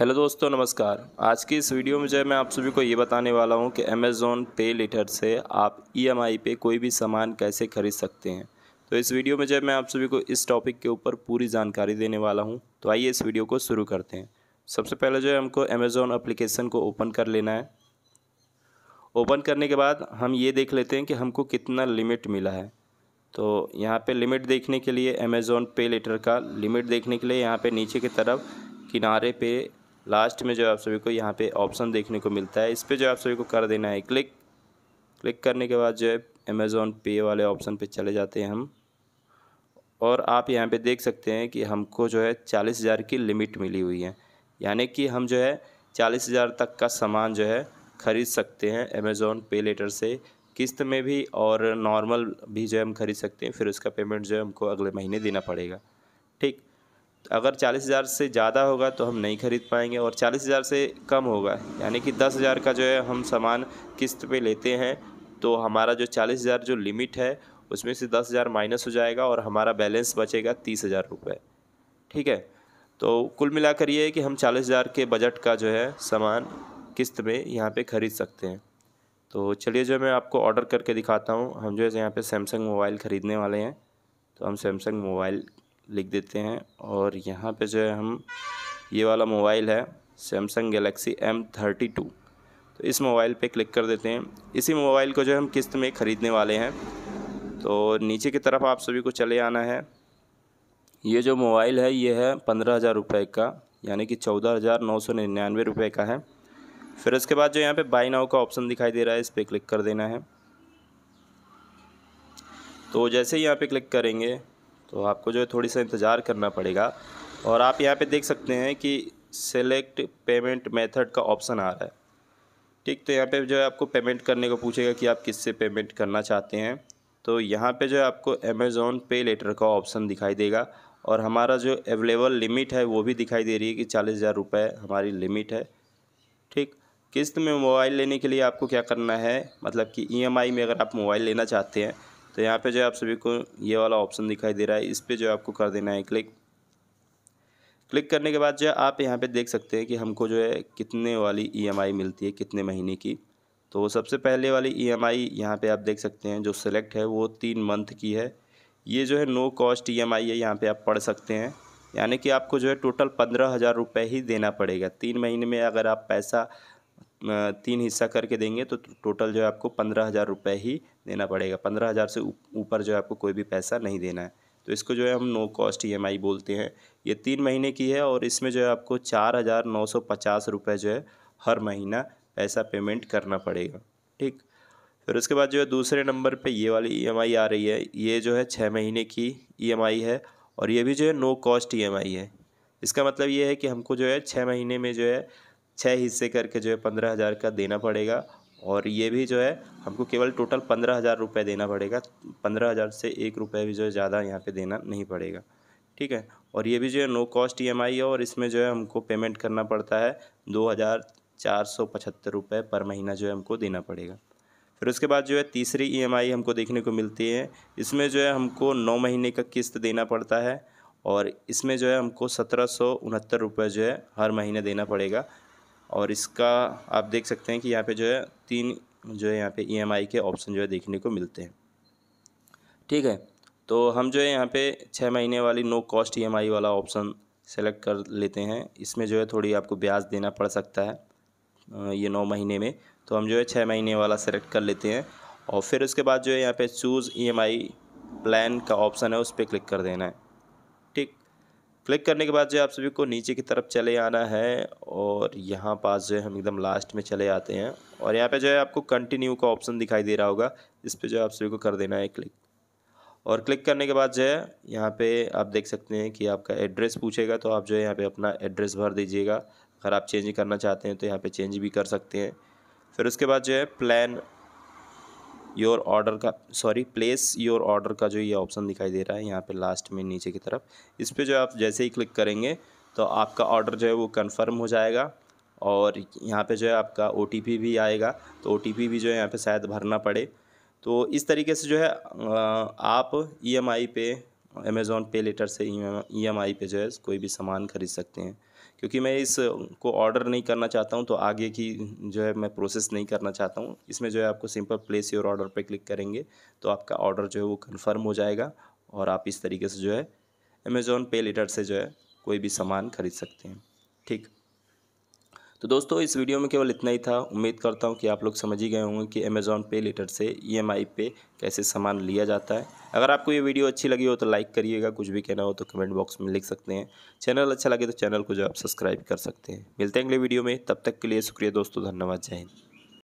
hello दोस्तों नमस्कार आज की इस वीडियो में जो है मैं आप सभी को ये बताने वाला हूँ कि अमेज़ोन पे लेटर से आप ईएमआई e पे कोई भी सामान कैसे खरीद सकते हैं तो इस वीडियो में जो है मैं आप सभी को इस टॉपिक के ऊपर पूरी जानकारी देने वाला हूँ तो आइए इस वीडियो को शुरू करते हैं सबसे पहले जो है हमको अमेज़ोन अप्लीकेशन को ओपन कर लेना है ओपन करने के बाद हम ये देख लेते हैं कि हमको कितना लिमिट मिला है तो यहाँ पर लिमिट देखने के लिए अमेज़ोन पे लेटर का लिमिट देखने के लिए यहाँ पर नीचे की तरफ किनारे पे लास्ट में जो है आप सभी को यहाँ पे ऑप्शन देखने को मिलता है इस पर जो आप सभी को कर देना है क्लिक क्लिक करने के बाद जो है अमेज़ोन पे वाले ऑप्शन पे चले जाते हैं हम और आप यहाँ पे देख सकते हैं कि हमको जो है चालीस हज़ार की लिमिट मिली हुई है यानी कि हम जो है चालीस हज़ार तक का सामान जो है ख़रीद सकते हैं अमेज़ोन पे लेटर से किस्त में भी और नॉर्मल भी जो है हम ख़रीद सकते हैं फिर उसका पेमेंट जो है हमको अगले महीने देना पड़ेगा ठीक अगर चालीस हज़ार से ज़्यादा होगा तो हम नहीं ख़रीद पाएंगे और चालीस हज़ार से कम होगा यानी कि दस हज़ार का जो है हम सामान किस्त पे लेते हैं तो हमारा जो चालीस हज़ार जो लिमिट है उसमें से दस हज़ार माइनस हो जाएगा और हमारा बैलेंस बचेगा तीस हज़ार रुपये ठीक है तो कुल मिलाकर ये है कि हम चालीस हज़ार के बजट का जो है सामान किस्त में यहाँ पर ख़रीद सकते हैं तो चलिए जो मैं आपको ऑर्डर करके दिखाता हूँ हम जो है यहाँ पर सैमसंग मोबाइल ख़रीदने वाले हैं तो हम सैमसंग मोबाइल लिख देते हैं और यहाँ पे जो है हम ये वाला मोबाइल है Samsung Galaxy M thirty two तो इस मोबाइल पे क्लिक कर देते हैं इसी मोबाइल को जो है हम किस्त में ख़रीदने वाले हैं तो नीचे की तरफ आप सभी को चले आना है ये जो मोबाइल है ये है पंद्रह हज़ार रुपये का यानी कि चौदह हज़ार नौ सौ निन्यानवे रुपये का है फिर उसके बाद जो यहाँ पे बाई नाव का ऑप्शन दिखाई दे रहा है इस पर क्लिक कर देना है तो जैसे ही यहाँ पे क्लिक करेंगे तो आपको जो है थोड़ी सा इंतज़ार करना पड़ेगा और आप यहाँ पे देख सकते हैं कि सेलेक्ट पेमेंट मेथड का ऑप्शन आ रहा है ठीक तो यहाँ पे जो है आपको पेमेंट करने को पूछेगा कि आप किससे पेमेंट करना चाहते हैं तो यहाँ पे जो है आपको अमेज़ोन पे लेटर का ऑप्शन दिखाई देगा और हमारा जो अवेलेबल लिमिट है वो भी दिखाई दे रही है कि चालीस हज़ार रुपये हमारी लिमिट है ठीक किस्त में मोबाइल लेने के लिए आपको क्या करना है मतलब कि ई e में अगर आप मोबाइल लेना चाहते हैं तो यहाँ पे जो आप सभी को ये वाला ऑप्शन दिखाई दे रहा है इस पर जो आपको कर देना है क्लिक क्लिक करने के बाद जो है आप यहाँ पे देख सकते हैं कि हमको जो है कितने वाली ईएमआई e मिलती है कितने महीने की तो सबसे पहले वाली ईएमआई e यहाँ पर आप देख सकते हैं जो सेलेक्ट है वो तीन मंथ की है ये जो है नो कॉस्ट ई है यहाँ पर आप पढ़ सकते हैं यानी कि आपको जो है टोटल पंद्रह हज़ार रुपये ही देना पड़ेगा तीन महीने में अगर आप पैसा तीन हिस्सा करके देंगे तो टोटल जो है आपको पंद्रह हज़ार रुपये ही देना पड़ेगा पंद्रह हज़ार से ऊपर जो है आपको कोई भी पैसा नहीं देना है तो इसको जो है हम नो कॉस्ट ई बोलते हैं ये तीन महीने की है और इसमें जो है आपको चार हज़ार नौ सौ पचास रुपये जो है हर महीना पैसा पेमेंट करना पड़ेगा ठीक फिर उसके बाद जो है दूसरे नंबर पर ये वाली ई आ रही है ये जो है छः महीने की ई है और ये भी जो है नो कॉस्ट ई है इसका मतलब ये है कि हमको जो है छः महीने में जो है छः हिस्से करके जो है पंद्रह हज़ार का देना पड़ेगा और ये भी जो है हमको केवल टोटल पंद्रह हज़ार रुपये देना पड़ेगा पंद्रह हज़ार से एक रुपये भी जो है ज़्यादा यहाँ पे देना नहीं पड़ेगा ठीक है और ये भी जो है नो कॉस्ट ईएमआई है और इसमें जो है हमको पेमेंट करना पड़ता है दो हज़ार चार सौ पचहत्तर रुपये पर महीना जो है हमको देना पड़ेगा फिर उसके बाद जो है तीसरी आई हमको देखने को मिलती है इसमें जो है हमको नौ महीने का किस्त देना पड़ता है और इसमें जो है हमको सत्रह सौ उनहत्तर रुपये जो है हर महीने देना पड़ेगा और इसका आप देख सकते हैं कि यहाँ पे जो है तीन जो है यहाँ पे ईएमआई e के ऑप्शन जो है देखने को मिलते हैं ठीक है तो हम जो है यहाँ पे छः महीने वाली नो कॉस्ट ईएमआई वाला ऑप्शन सेलेक्ट कर लेते हैं इसमें जो है थोड़ी आपको ब्याज देना पड़ सकता है ये नौ महीने में तो हम जो है छः महीने वाला सेलेक्ट कर लेते हैं और फिर उसके बाद जो है यहाँ पर चूज़ ई प्लान का ऑप्शन है उस पर क्लिक कर देना है क्लिक करने के बाद जो आप सभी को नीचे की तरफ चले आना है और यहाँ पास जो है हम एकदम लास्ट में चले आते हैं और यहाँ पे जो है आपको कंटिन्यू का ऑप्शन दिखाई दे रहा होगा इस पर जो है आप सभी को कर देना है क्लिक और क्लिक करने के बाद जो है यहाँ पे आप देख सकते हैं कि आपका एड्रेस पूछेगा तो आप जो है यहाँ पे अपना एड्रेस भर दीजिएगा अगर आप चेंज करना चाहते हैं तो यहाँ पे चेंज भी कर सकते हैं फिर उसके बाद जो है प्लान योर ऑर्डर का सॉरी प्लेस योर ऑर्डर का जो ये ऑप्शन दिखाई दे रहा है यहाँ पे लास्ट में नीचे की तरफ इस पर जो आप जैसे ही क्लिक करेंगे तो आपका ऑर्डर जो है वो कंफर्म हो जाएगा और यहाँ पे जो है आपका ओ भी आएगा तो ओ भी जो है यहाँ पर शायद भरना पड़े तो इस तरीके से जो है आप ई e पे अमेज़ोन पे लेटर से ई एम आई पे जो है कोई भी सामान ख़रीद सकते हैं क्योंकि मैं इस को ऑर्डर नहीं करना चाहता हूँ तो आगे की जो है मैं प्रोसेस नहीं करना चाहता हूँ इसमें जो है आपको सिंपल प्लेस योर ऑर्डर पर क्लिक करेंगे तो आपका ऑर्डर जो है वो कन्फर्म हो जाएगा और आप इस तरीके से जो है अमेज़ोन पे लेटर से जो है कोई भी सामान खरीद सकते हैं ठीक तो दोस्तों इस वीडियो में केवल इतना ही था उम्मीद करता हूँ कि आप लोग समझ ही गए होंगे कि अमेज़ॉन पे लेटर से ई e पे कैसे सामान लिया जाता है अगर आपको ये वीडियो अच्छी लगी हो तो लाइक करिएगा कुछ भी कहना हो तो कमेंट बॉक्स में लिख सकते हैं चैनल अच्छा लगे तो चैनल को जो आप सब्सक्राइब कर सकते हैं मिलते हैं अगले वीडियो में तब तक के लिए शुक्रिया दोस्तों धन्यवाद जय हिंद